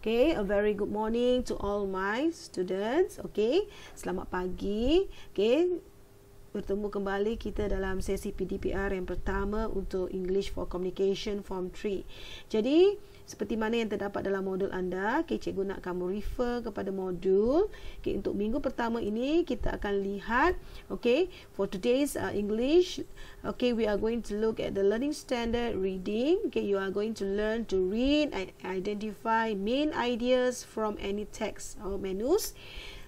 Okay, a very good morning to all my students. Okay, selamat pagi. Okay, bertemu kembali kita dalam sesi PDPR yang pertama untuk English for Communication Form 3. Jadi, seperti mana yang terdapat dalam modul anda, okay, cikgu nak kamu refer kepada modul. Okay, untuk minggu pertama ini, kita akan lihat okay, for today's uh, English. Okay, we are going to look at the learning standard reading. Okay, you are going to learn to read and identify main ideas from any text or menus.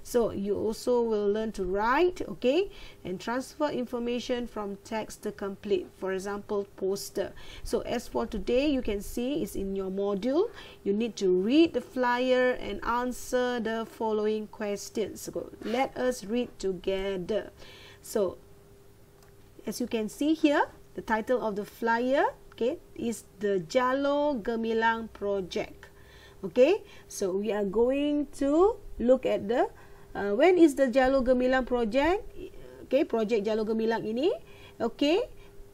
So you also will learn to write, okay, and transfer information from text to complete. For example, poster. So as for today, you can see it's in your module. You need to read the flyer and answer the following questions. So let us read together. So as you can see here, the title of the flyer, okay, is the Jalo Gemilang Project. Okay, so we are going to look at the uh, when is the Jalur Gemilang project? Okay, project Jalur Gemilang ini. Okay,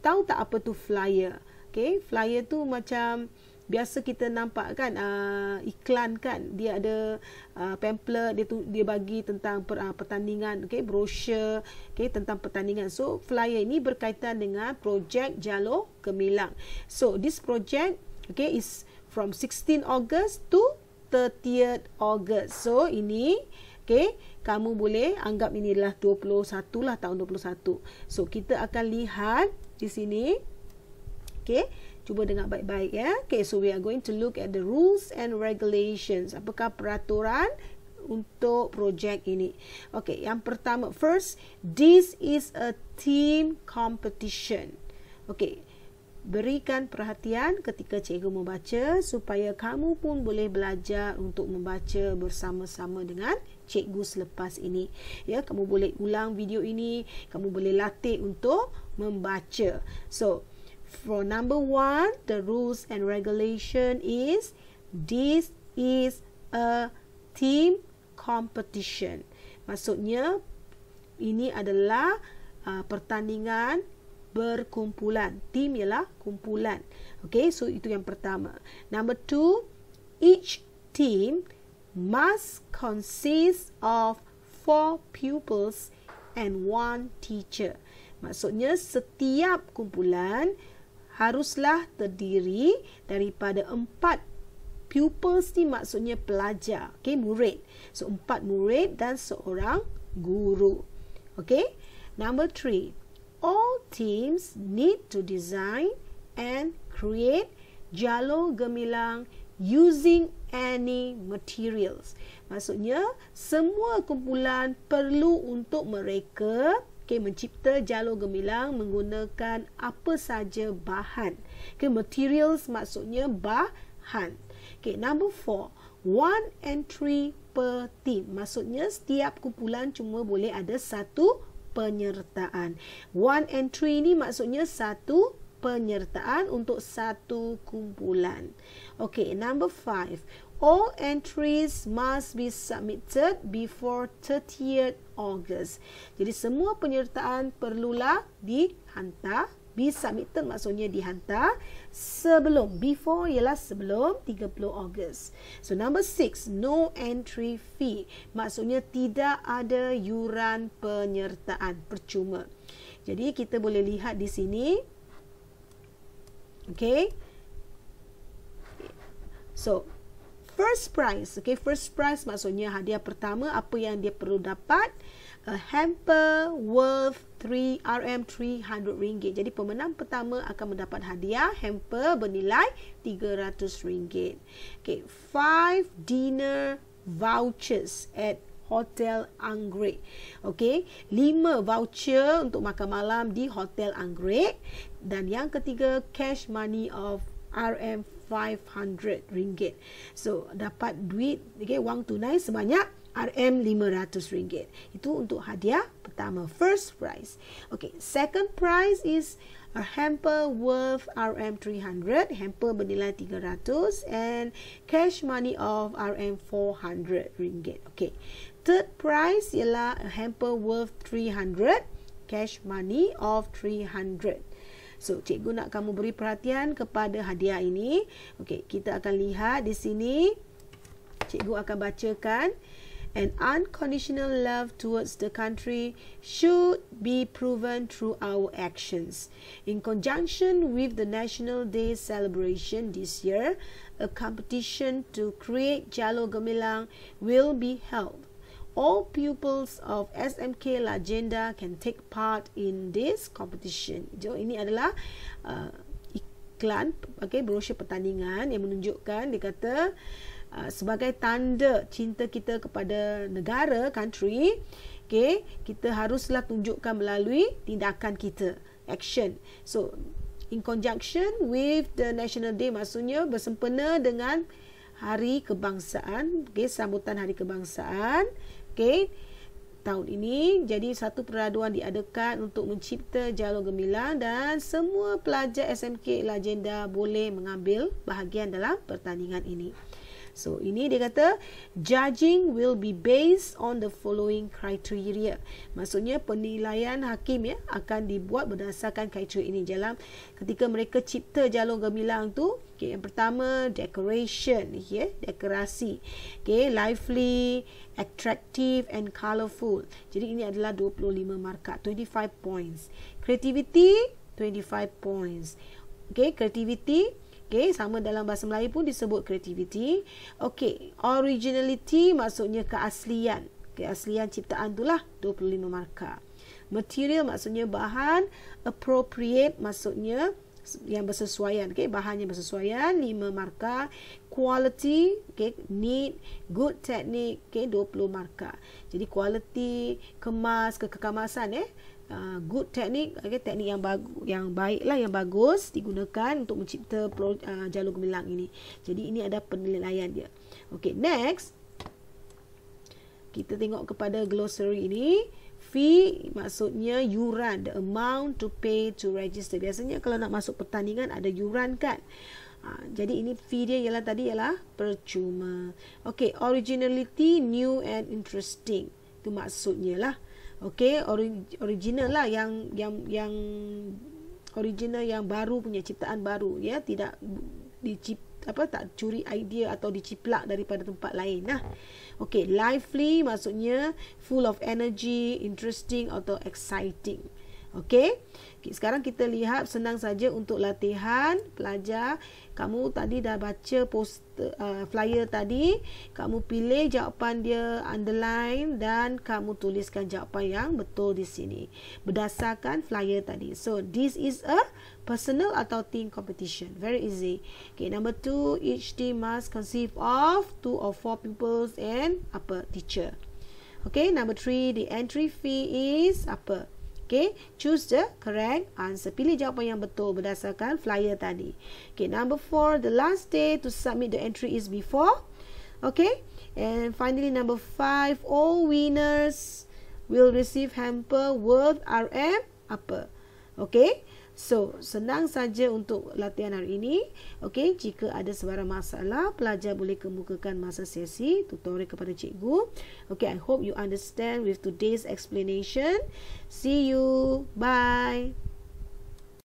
tahu tak apa tu flyer? Okay, flyer tu macam biasa kita nampak kan uh, iklan kan dia ada uh, pamphlet dia tu, dia bagi tentang per, uh, pertandingan okey brosure okey tentang pertandingan so flyer ini berkaitan dengan projek Jalur Gemilang so this project okey is from 16 August to 30 August so ini okey kamu boleh anggap ini adalah 21 lah tahun 21 so kita akan lihat di sini okey cuba dengar baik-baik ya okey so we are going to look at the rules and regulations apakah peraturan untuk projek ini okey yang pertama first this is a team competition okey Berikan perhatian ketika cikgu membaca supaya kamu pun boleh belajar untuk membaca bersama-sama dengan cikgu selepas ini. Ya, kamu boleh ulang video ini, kamu boleh latih untuk membaca. So, for number one, the rules and regulation is this is a team competition. Maksudnya, ini adalah uh, pertandingan berkumpulan. Team ialah kumpulan. Okay, so itu yang pertama. Number two, each team must consist of four pupils and one teacher. Maksudnya setiap kumpulan haruslah terdiri daripada empat pupils ni maksudnya pelajar, okay, murid. So empat murid dan seorang guru. Okay, number three all teams need to design and create jalo gemilang using any materials. Maksudnya semua kumpulan perlu untuk mereka okay, mencipta jalo gemilang menggunakan apa saja bahan. Okay, materials maksudnya bahan. Okay, number four, one entry per team. Maksudnya setiap kumpulan cuma boleh ada satu penyertaan. One and three ni maksudnya satu penyertaan untuk satu kumpulan. Okay, number five. All entries must be submitted before 30th August. Jadi semua penyertaan perlulah dihantar be submitted maksudnya dihantar sebelum before ialah sebelum 30 Ogos. So number 6 no entry fee maksudnya tidak ada yuran penyertaan percuma. Jadi kita boleh lihat di sini okey. So first prize. Okay, first prize maksudnya hadiah pertama apa yang dia perlu dapat a hamper worth RM 300 ringgit. Jadi pemenang pertama akan mendapat hadiah hamper bernilai 300 ringgit. Okay, five dinner vouchers at Hotel Anggrek. Okey, lima voucher untuk makan malam di Hotel Anggrek dan yang ketiga cash money of RM RM500. So dapat duit okay, wang tunai sebanyak RM500. Itu untuk hadiah pertama. First prize. Okay, second prize is a hamper worth RM300. Hamper bernilai RM300. And cash money of RM400. Okay. Third prize ialah a hamper worth RM300. Cash money of RM300. So, cikgu nak kamu beri perhatian kepada hadiah ini. Okey, kita akan lihat di sini. Cikgu akan bacakan. An unconditional love towards the country should be proven through our actions. In conjunction with the National Day celebration this year, a competition to create Jalo Gemilang will be held all pupils of SMK Lagenda can take part in this competition. Jo ini adalah uh, iklan, okay, brosur pertandingan yang menunjukkan dia kata uh, sebagai tanda cinta kita kepada negara, country, okay, kita haruslah tunjukkan melalui tindakan kita, action. So, in conjunction with the National Day, maksudnya bersempena dengan Hari Kebangsaan, okay, sambutan Hari Kebangsaan, okey tahun ini jadi satu peraduan diadakan untuk mencipta jalur gemilang dan semua pelajar SMK Lagenda boleh mengambil bahagian dalam pertandingan ini. So ini dia kata judging will be based on the following criteria. Maksudnya penilaian hakim ya akan dibuat berdasarkan kriteria ini dalam ketika mereka cipta jalur gemilang tu. okay. yang pertama decoration ya, yeah, dekorasi. okay, lively, attractive and colourful. Jadi ini adalah 25 markah, 25 points. Creativity 25 points. Okay, creativity Okey, sama dalam bahasa Melayu pun disebut creativity. Okey, originality maksudnya keaslian. Keaslian ciptaan itulah 25 markah. Material maksudnya bahan, appropriate maksudnya yang bersesuaian okey bahannya bersesuaian 5 markah quality okey need good technique okey 20 markah jadi quality kemas ke kekemasan eh Uh, good technique okay, teknik yang bagu- yang baik lah yang bagus digunakan untuk mencipta pro, uh, jalur gemilang ini jadi ini ada penilaian dia okay next kita tengok kepada glossary ini fee maksudnya yuran the amount to pay to register biasanya kalau nak masuk pertandingan ada yuran kan ha, jadi ini fee dia ialah tadi ialah percuma okey originality new and interesting itu maksudnya lah okey ori- original lah yang yang yang original yang baru punya ciptaan baru ya tidak dicipta apa tak curi idea atau diciplak daripada tempat lain lah. Okay, lively maksudnya full of energy, interesting atau exciting. Okey. Okay, sekarang kita lihat senang saja untuk latihan pelajar. Kamu tadi dah baca poster uh, flyer tadi. Kamu pilih jawapan dia underline dan kamu tuliskan jawapan yang betul di sini. Berdasarkan flyer tadi. So, this is a personal atau team competition. Very easy. Okay, number two, each team must conceive of two or four pupils and apa teacher. Okay, number three, the entry fee is apa? Okay, choose the correct answer. Pilih jawapan yang betul berdasarkan flyer tadi. Okay, number four, the last day to submit the entry is before. Okay, and finally number five, all winners will receive hamper worth RM upper. Okay. So, senang saja untuk latihan hari ini. Okey, jika ada sebarang masalah, pelajar boleh kemukakan masa sesi tutorial kepada cikgu. Okey, I hope you understand with today's explanation. See you. Bye.